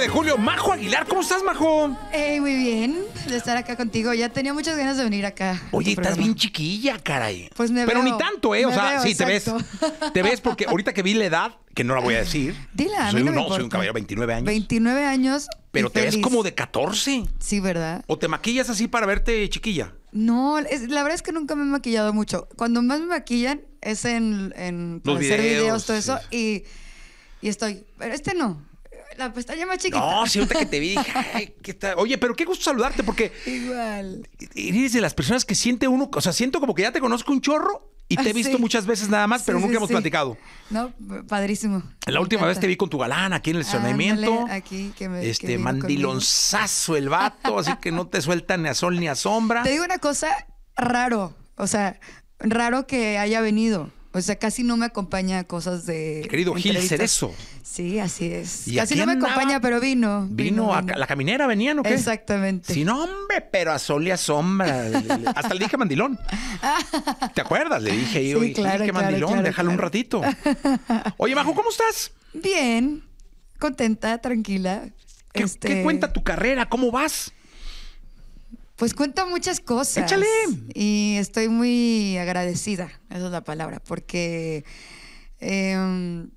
de julio. Majo Aguilar, ¿cómo estás, Majo? Hey, muy bien de estar acá contigo. Ya tenía muchas ganas de venir acá. Oye, estás bien chiquilla, caray. Pues me Pero ni tanto, ¿eh? O sea, sí, te ves. Te ves porque ahorita que vi la edad, que no la voy a decir. Dile, soy, no un, soy un caballero, 29 años. 29 años. Pero te ves como de 14. Sí, ¿verdad? ¿O te maquillas así para verte chiquilla? No, la verdad es que nunca me he maquillado mucho. Cuando más me maquillan es en, videos, hacer videos, todo eso. Y, y estoy, pero este no la pestaña más chiquita. No, si que te vi, Oye, pero qué gusto saludarte porque. Igual. Eres las personas que siente uno, o sea, siento como que ya te conozco un chorro y te he ah, visto muchas veces nada más, pero nunca hemos platicado. No, padrísimo. La última vez te vi con tu galán aquí en el estacionamiento. aquí, que me, Este, mandilonzazo el vato, así que no te sueltan ni a sol ni a sombra. Te digo una cosa raro, o sea, raro que haya venido. O sea, casi no me acompaña a cosas de. Querido Gil Cerezo. Sí, así es. casi no me acompaña, pero vino. Vino, a la caminera, venían o qué? Exactamente. no, hombre, pero a sol y a sombra. Hasta le dije mandilón. ¿Te acuerdas? Le dije yo, que mandilón, déjalo un ratito. Oye, Majo, ¿cómo estás? Bien, contenta, tranquila. ¿Qué este cuenta tu carrera? ¿Cómo vas? Pues cuenta muchas cosas. Échale. Y estoy muy agradecida, esa es la palabra, porque em,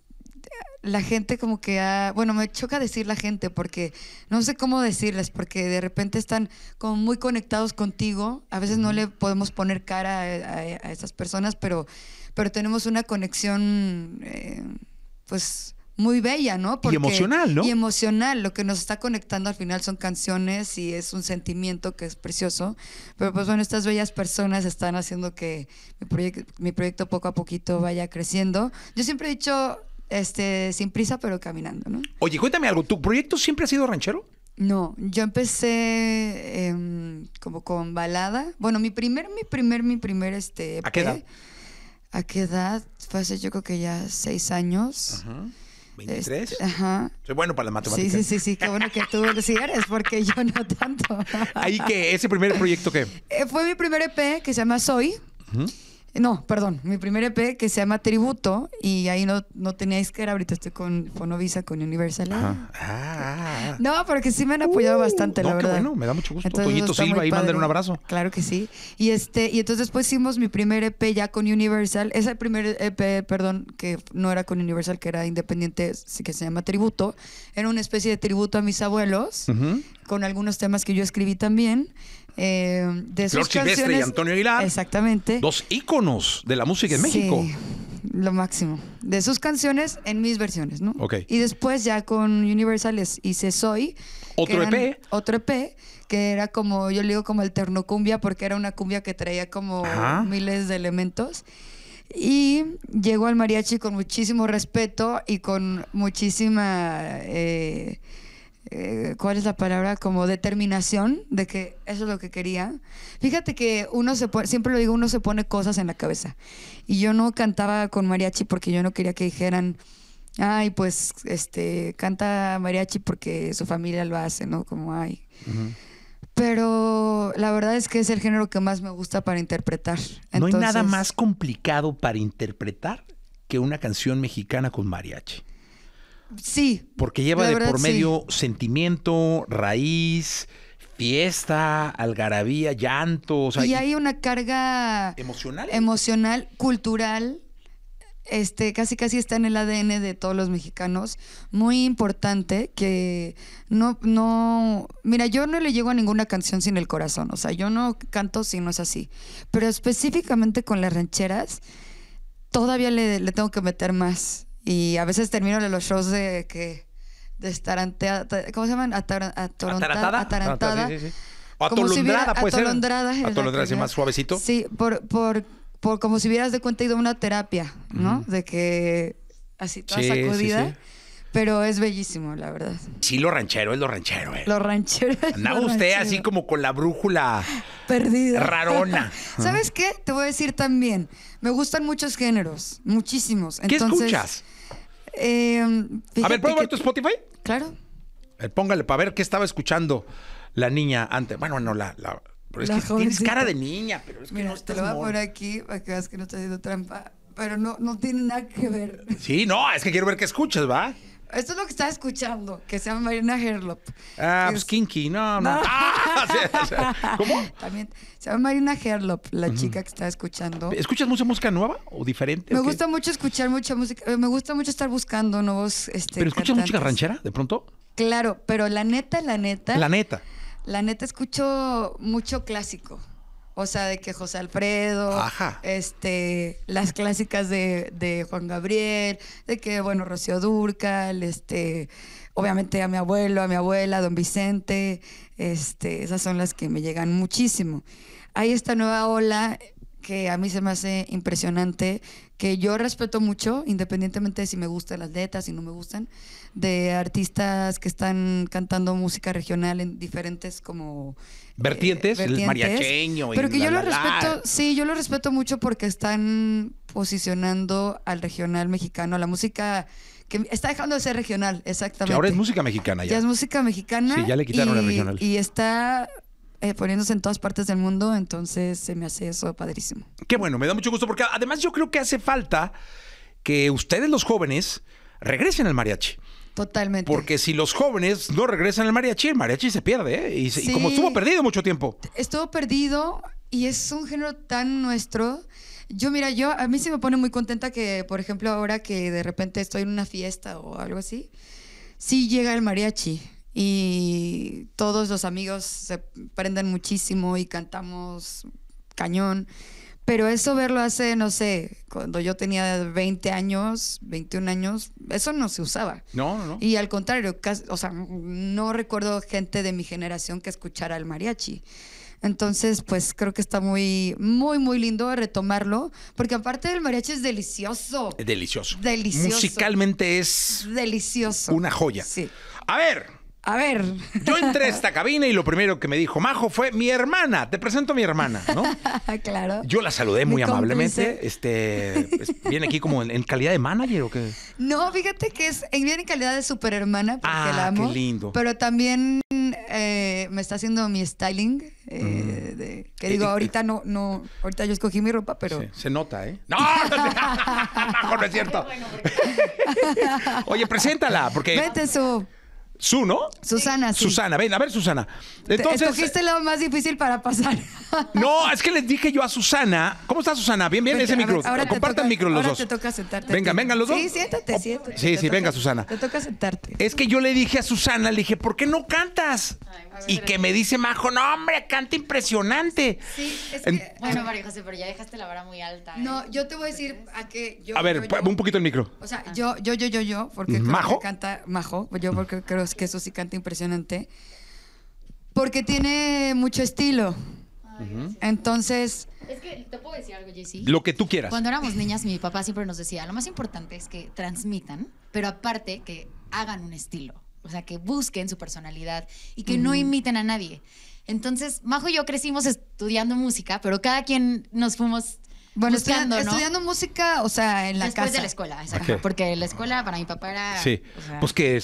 la gente como que ha, bueno, me choca decir la gente porque no sé cómo decirles, porque de repente están como muy conectados contigo, a veces no le podemos poner cara a, a, esas personas, pero, pero tenemos una conexión, eh, pues muy bella, ¿no? y emocional, ¿no? Y emocional. Lo que nos está conectando al final son canciones y es un sentimiento que es precioso. Pero pues bueno, estas bellas personas están haciendo que mi, proyecto poco a poquito vaya creciendo. Yo siempre he dicho, este, sin prisa, pero caminando, ¿no? Oye, cuéntame algo. ¿Tu proyecto siempre ha sido ranchero? No, yo empecé em, como con balada. Bueno, mi primer, mi primer, mi primer, este... ¿A qué edad? E ¿A qué edad? Fue hace yo creo que ya seis años. Ajá. ¿23? Este, ajá. Soy bueno para la matemática. Sí, sí, sí, sí, qué bueno que tú sí eres, porque yo no tanto. ¿Ahí que ¿Ese primer proyecto qué? Eh, fue mi primer EP que se llama Soy. No, perdón, mi primer EP que se llama Tributo y ahí no, no que era ahorita estoy con Fonovisa, con Universal. ¿eh? Ah. No, porque sí me han apoyado uh. bastante, la verdad. Qué bueno, me da mucho gusto. Entonces, Silva, ahí manden un abrazo. Claro que sí. Y este, y entonces después hicimos mi primer EP ya con Universal. Ese primer EP, perdón, que no era con Universal, que era independiente, que se llama Tributo. Era una especie de tributo a mis abuelos, con algunos temas que yo escribí también. Eh, de canciones, Silvestre y Antonio Aguilar. Exactamente. Dos íconos de la música en México. lo máximo. De sus canciones en mis versiones, ¿no? Y después ya con Universal y hice Soy. Otro EP. E otro EP, que era como, yo le digo como el ternocumbia, porque era una cumbia que traía como miles de elementos. Y llegó al mariachi con muchísimo respeto y con muchísima... Eh, eh, ¿cuál es la palabra? Como determinación de que eso es lo que quería. Fíjate que uno se pone, siempre lo digo, uno se pone cosas en la cabeza. Y yo no cantaba con mariachi porque yo no quería que dijeran, ay, pues, este, canta mariachi porque su familia lo hace, ¿no? Como, hay Pero la verdad es que es el género que más me gusta para interpretar. no hay nada más complicado para interpretar que una canción mexicana con mariachi. Sí. Porque lleva de por medio sentimiento, raíz, fiesta, algarabía, llanto. y hay una carga emocional, emocional cultural. Este, casi casi está en el ADN de todos los mexicanos, muy importante que no, no, mira, yo no le llego a ninguna canción sin el corazón, o sea, yo no canto si no es así, pero específicamente con las rancheras, todavía le tengo que meter más, y a veces termino los shows de que de estar ante, ¿cómo se llaman? Atar, Atorontada. atarantada. Ah, atarantada sí, sí, sí. O atolondrada, si puede ser. Atolondrada, sí, más suavecito. Sí, por, por, por como si hubieras de cuenta ido a una terapia, ¿no? De que así toda sacudida. Pero es bellísimo, la verdad. Sí, lo ranchero es lo ranchero, ¿eh? Lo ranchero. Es Andaba usted así como con la brújula Perdida. Rarona. ¿Sabes qué? Te voy a decir también. Me gustan muchos géneros, muchísimos. ¿Qué escuchas? Eh, a ver, ¿puedo ver tu Spotify? Claro. póngale para ver qué estaba escuchando la niña antes. Bueno, no, la. pero es que tienes cara de niña, pero es que no estás Te lo voy a poner aquí para que veas que no estoy haciendo trampa. Pero no, no tiene nada que ver. Sí, no, es que quiero ver qué escuchas, ¿va? Esto es lo que estaba escuchando, que se llama Marina Herlop. Ah, pues Kinky, no, no. Ah, ¿Cómo? También se llama Marina Herlop, la chica que estaba escuchando. ¿Escuchas mucha música nueva o diferente? Me gusta mucho escuchar mucha música, eh, me gusta mucho estar buscando nuevos. Este, ¿Pero escuchas música ranchera de pronto? Claro, pero la neta, la neta. La neta. La neta escucho mucho clásico. O sea, de que José Alfredo, este, las clásicas de, de, Juan Gabriel, de que, bueno, Rocío Durcal, este, obviamente a mi abuelo, a mi abuela, don Vicente, este, esas son las que me llegan muchísimo. Hay esta nueva ola que a mí se me hace impresionante, que yo respeto mucho, independientemente de si me gustan las letras, si no me gustan, de artistas que están cantando música regional en diferentes como... Eh, vertientes, el mariacheño. Pero que yo lo respeto, sí, yo lo respeto mucho porque están posicionando al regional mexicano, a la música que está dejando de ser regional, exactamente. Que ahora es música mexicana ya. Ya es música mexicana. Sí, ya le quitaron y, regional. Y está eh, poniéndose en todas partes del mundo, entonces se me hace eso padrísimo. Qué bueno, me da mucho gusto porque además yo creo que hace falta que ustedes los jóvenes regresen al mariachi. Totalmente. Porque si los jóvenes no regresan al mariachi, el mariachi se pierde, ¿eh? y, y, como estuvo perdido mucho tiempo. Estuvo perdido y es un género tan nuestro. Yo, mira, yo a mí se me pone muy contenta que, por ejemplo, ahora que de repente estoy en una fiesta o algo así, sí llega el mariachi y todos los amigos se prenden muchísimo y cantamos cañón. Pero eso verlo hace, no sé, cuando yo tenía 20 años, 21 años, eso no se usaba. No, no. no. Y al contrario, o sea, no recuerdo gente de mi generación que escuchara el mariachi. Entonces, pues creo que está muy, muy, muy lindo retomarlo, porque aparte del mariachi es delicioso. Delicioso. Delicioso. Musicalmente es. Delicioso. Una joya. Sí. A ver, a ver. Yo entré a esta cabina y lo primero que me dijo Majo fue mi hermana. Te presento a mi hermana, ¿no? claro. Yo la saludé muy amablemente. Este, viene aquí como en, calidad de manager o qué. No, fíjate que es viene en calidad de superhermana, porque la amo. qué lindo. Pero también me está haciendo mi styling. que digo, ahorita no, no, ahorita yo escogí mi ropa, pero. se nota, ¿eh? ¡No! Majo, no es cierto. Oye, preséntala, porque. Vete, su. Su, ¿no? Susana, Susana, ven, a ver, Susana. Entonces. Escogiste lo más difícil para pasar. no, es que les dije yo a Susana. ¿Cómo está Susana? Bien, bien, pues ese micro. Compartan micro los ahora Te toca sentarte. Venga, vengan los dos. Sí, siéntate, oh, siéntate. Sí, sí, venga, Susana. Te toca sentarte. Es que yo le dije a Susana, le dije, ¿por qué no cantas? y que me dice Majo, no, hombre, canta impresionante. Sí, es que. Bueno, María José, pero ya dejaste la vara muy alta. No, ¿eh? yo te voy a decir a que yo. A ver, un poquito el micro. O sea, yo, yo, yo, yo, yo, porque. ¿Majo? canta Majo, yo porque creo que eso sí canta impresionante, porque tiene mucho estilo. Entonces... Es que te puedo decir algo, Lo que tú quieras. Cuando éramos niñas, mi papá siempre nos decía, lo más importante es que transmitan, pero aparte que hagan un estilo. O sea, que busquen su personalidad y que no imiten a nadie. Entonces, Majo y yo crecimos estudiando música, pero cada quien nos fuimos bueno, estudiando música, o sea, en la Después casa. de la escuela, exacto. Porque la escuela para mi papá era. Sí. pues que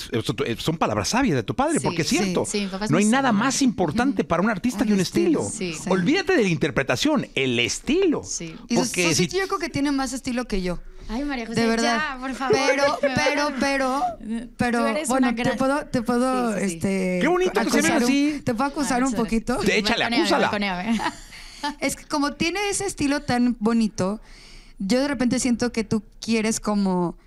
son palabras sabias de tu padre, porque es cierto. no hay nada más importante para un artista que un estilo. Olvídate de la interpretación, el estilo. Sí. Porque y yo creo que tiene más estilo que yo. Ay, María José, de verdad. Ya, por favor. Pero, pero, pero, pero, bueno, te puedo, te puedo, este. Qué bonito que se así. te puedo acusar un poquito. Échale, acúsala. ¿eh? es que como tiene ese estilo tan bonito, yo de repente siento que tú quieres como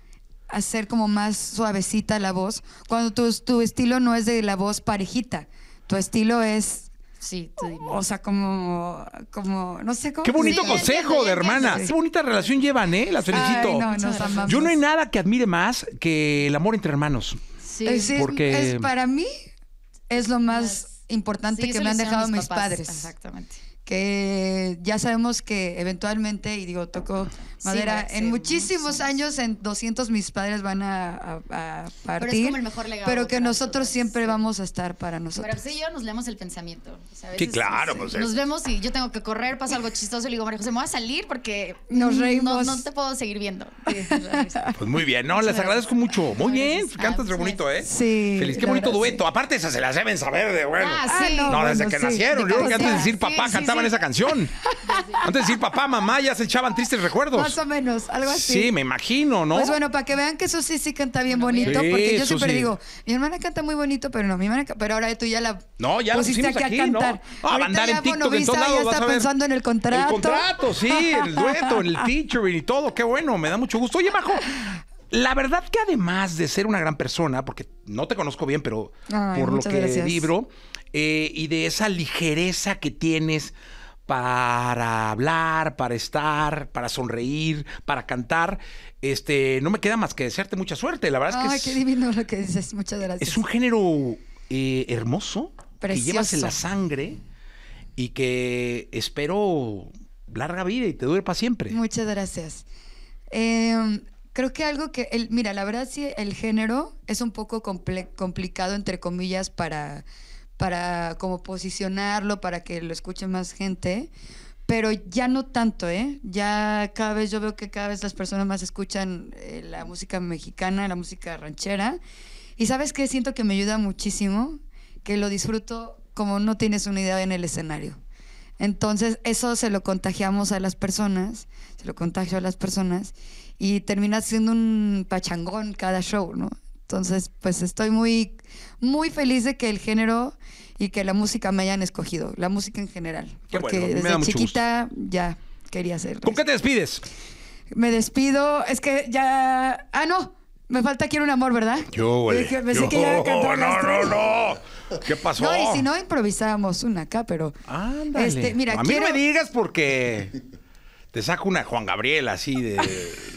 hacer como más suavecita la voz, cuando tu, tu estilo no es de la voz parejita, tu estilo es... Sí, O sea, como, como, no sé cómo. Qué bonito consejo de hermana. Qué bonita relación llevan, ¿eh? Las felicito. Yo no hay nada que admire más que el amor entre hermanos. Sí. Porque... para mí es lo más importante que me han dejado mis padres. Exactamente que ya sabemos que eventualmente, y digo, toco madera, en muchísimos años, en 200 mis padres van a, partir. Pero, es como el mejor legado pero que nosotros siempre vamos a estar para pues nosotros. Pero sí, yo nos leemos el pensamiento. O sí, claro. Pues nos vemos y yo tengo que correr, pasa algo chistoso y le digo, María José, me voy a salir porque nos reimos No, te puedo seguir viendo. pues muy bien, no, les agradezco mucho. Muy bien, cantas ah, re pues, bonito, ¿eh? Sí. Feliz, qué bonito dueto. Aparte, esas se las deben saber de bueno. Ah, sí. Ah, no, desde que nacieron. Yo que antes de decir papá, cantaban esa canción. Antes de decir papá, mamá, ya se echaban tristes recuerdos. Más o menos, algo así. Sí, me imagino, ¿no? Pues bueno, para que vean que eso sí canta bien bonito, porque yo siempre digo, mi hermana canta muy bonito, pero no, mi hermana, pero ahora tú ya la no, ya pusiste aquí, a cantar. No, ah, a andar en TikTok en ya está pensando en el contrato. El contrato, sí, el dueto, el featuring y todo, qué bueno, me da mucho gusto. Oye, Majo, la verdad que además de ser una gran persona, porque no te conozco bien, pero por lo que gracias. libro, eh, y de esa ligereza que tienes para hablar, para estar, para sonreír, para cantar. Este, no me queda más que desearte mucha suerte. La verdad es que. Ay, qué divino lo que dices. Muchas gracias. Es un género eh, hermoso que llevas en la sangre y que espero larga vida y te dure para siempre. Muchas gracias. Em, creo que algo que, mira, la verdad sí, el género es un poco complicado, entre comillas, para para como posicionarlo, para que lo escuche más gente. Pero ya no tanto, ¿eh? Ya cada vez yo veo que cada vez las personas más escuchan eh, la música mexicana, la música ranchera. Y sabes qué, siento que me ayuda muchísimo, que lo disfruto como no tienes una idea en el escenario. Entonces, eso se lo contagiamos a las personas, se lo contagio a las personas y termina siendo un pachangón cada show, ¿no? Entonces, pues estoy muy, muy feliz de que el género y que la música me hayan escogido, la música en general. porque desde chiquita ya quería hacer ¿Con qué te despides? Me despido, es que ya. Ah, no. Me falta Quiero un amor, ¿verdad? Yo, güey. que oh, No, no, no. ¿Qué pasó? No, y si no, improvisábamos una acá, pero. Este, Ándale. Este, mira, a mí me digas porque te saco una Juan Gabriel así de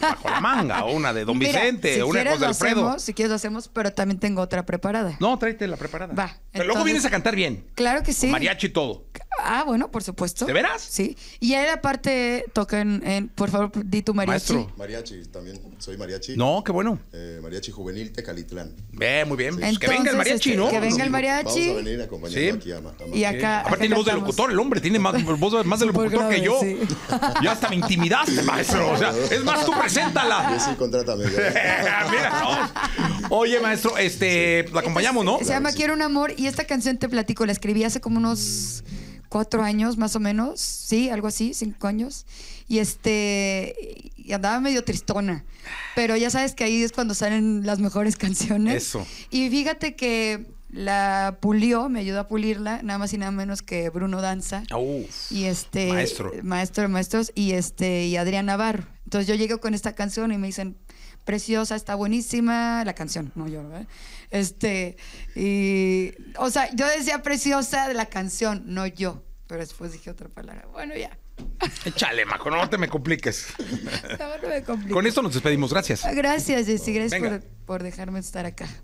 bajo la manga, o una de Don Vicente, o una de José Alfredo. si quieres lo hacemos, pero también tengo otra preparada. No, tráete la preparada. Va. Pero luego vienes a cantar bien. Claro que sí. mariachi y todo. Ah, bueno, por supuesto. ¿De veras? Sí. Y ahí aparte toca en, por favor, di tu mariachi. Maestro. Mariachi, también soy mariachi. No, qué bueno. Eh, mariachi juvenil Tecalitlán. Ve, muy bien. Pues que venga el mariachi, este, ¿no? Que venga el mariachi. Vamos a venir acompañando sí. aquí a, a Y acá. Aparte tiene voz de locutor, el hombre tiene más, voz más de locutor que yo. Ya hasta me intimidaste, maestro. O sea, es más, tú preséntala. Yo sí, contrátame. Mira, no. Oye, maestro, este, la acompañamos, ¿no? Se llama Quiero un amor y esta canción te platico, la escribí hace como unos cuatro años más o menos, sí, algo así, cinco años. Y este, y andaba medio tristona. Pero ya sabes que ahí es cuando salen las mejores canciones. Eso. Y fíjate que la pulió, me ayudó a pulirla, nada más y nada menos que Bruno Danza. y este maestro. Maestro de maestros y este y Adrián Navarro. Entonces yo llego con esta canción y me dicen, preciosa, está buenísima, la canción, no yo, ¿eh? Este, y, o sea, yo decía preciosa de la canción, no yo, pero después dije otra palabra. Bueno, ya. Échale, majo, no te me compliques. No, me compliques. Con esto nos despedimos, gracias. Gracias, Jessy, gracias por, por dejarme estar acá.